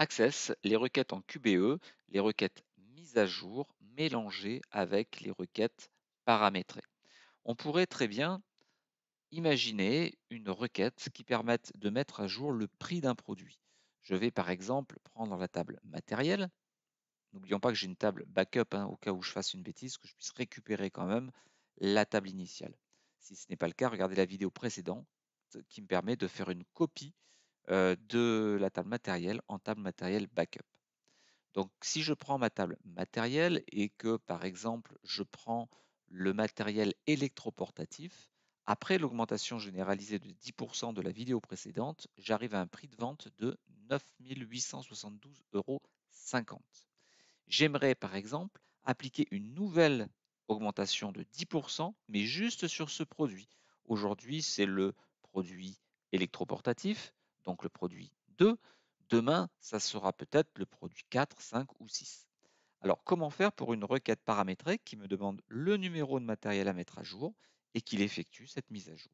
Access les requêtes en QBE, les requêtes mises à jour mélangées avec les requêtes paramétrées. On pourrait très bien imaginer une requête qui permette de mettre à jour le prix d'un produit. Je vais par exemple prendre la table matériel. N'oublions pas que j'ai une table backup hein, au cas où je fasse une bêtise, que je puisse récupérer quand même la table initiale. Si ce n'est pas le cas, regardez la vidéo précédente qui me permet de faire une copie euh, de la table matérielle en table matérielle backup. Donc si je prends ma table matérielle et que par exemple je prends le matériel électroportatif, après l'augmentation généralisée de 10% de la vidéo précédente, j'arrive à un prix de vente de 9872,50 euros. J'aimerais par exemple appliquer une nouvelle augmentation de 10%, mais juste sur ce produit. Aujourd'hui, c'est le produit électroportatif donc le produit 2. Demain, ça sera peut-être le produit 4, 5 ou 6. Alors, comment faire pour une requête paramétrée qui me demande le numéro de matériel à mettre à jour et qu'il effectue cette mise à jour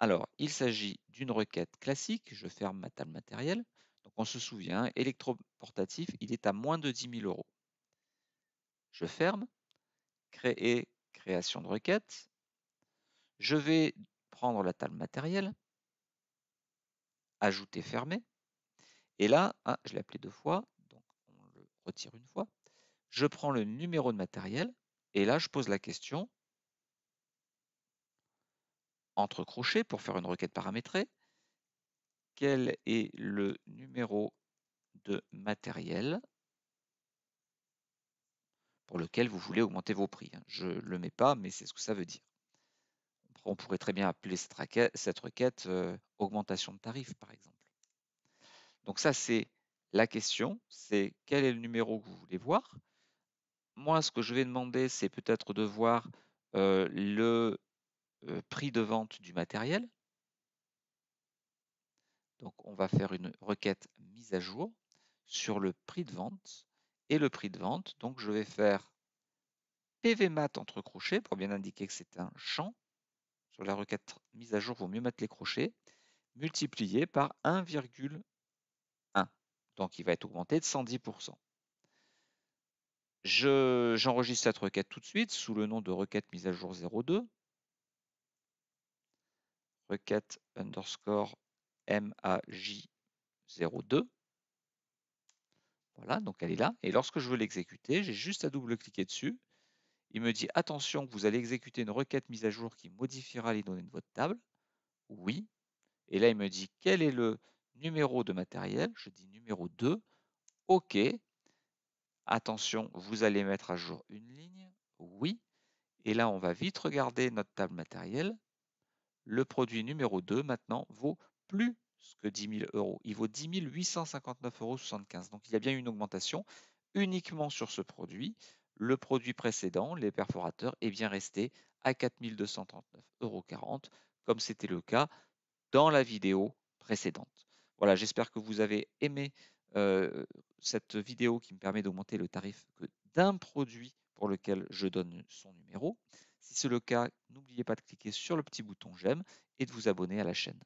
Alors, il s'agit d'une requête classique. Je ferme ma table matérielle. Donc, on se souvient, électroportatif, il est à moins de 10 000 euros. Je ferme. Créer, création de requête. Je vais prendre la table matérielle ajouter fermé. Et là, hein, je l'ai appelé deux fois, donc on le retire une fois. Je prends le numéro de matériel et là, je pose la question entre crochets pour faire une requête paramétrée. Quel est le numéro de matériel pour lequel vous voulez augmenter vos prix hein? Je ne le mets pas, mais c'est ce que ça veut dire on pourrait très bien appeler cette requête, augmentation de tarif, par exemple. Donc ça, c'est la question, c'est quel est le numéro que vous voulez voir. Moi, ce que je vais demander, c'est peut-être de voir le prix de vente du matériel. Donc on va faire une requête mise à jour sur le prix de vente et le prix de vente. Donc je vais faire PVMAT entre crochets pour bien indiquer que c'est un champ la requête mise à jour, vaut mieux mettre les crochets, multiplié par 1,1. Donc il va être augmenté de 110%. J'enregistre cette requête tout de suite sous le nom de requête mise à jour 02. Requête underscore MAJ02. Voilà, donc elle est là. Et lorsque je veux l'exécuter, j'ai juste à double-cliquer dessus il me dit attention, vous allez exécuter une requête mise à jour qui modifiera les données de votre table. Oui. Et là, il me dit quel est le numéro de matériel. Je dis numéro 2. OK. Attention, vous allez mettre à jour une ligne. Oui. Et là, on va vite regarder notre table matérielle. Le produit numéro 2 maintenant vaut plus que 10 000 euros. Il vaut 10 859,75 euros. Donc il y a bien une augmentation uniquement sur ce produit le produit précédent, les perforateurs, est bien resté à 4239,40 euros, comme c'était le cas dans la vidéo précédente. Voilà, j'espère que vous avez aimé euh, cette vidéo qui me permet d'augmenter le tarif d'un produit pour lequel je donne son numéro. Si c'est le cas, n'oubliez pas de cliquer sur le petit bouton j'aime et de vous abonner à la chaîne.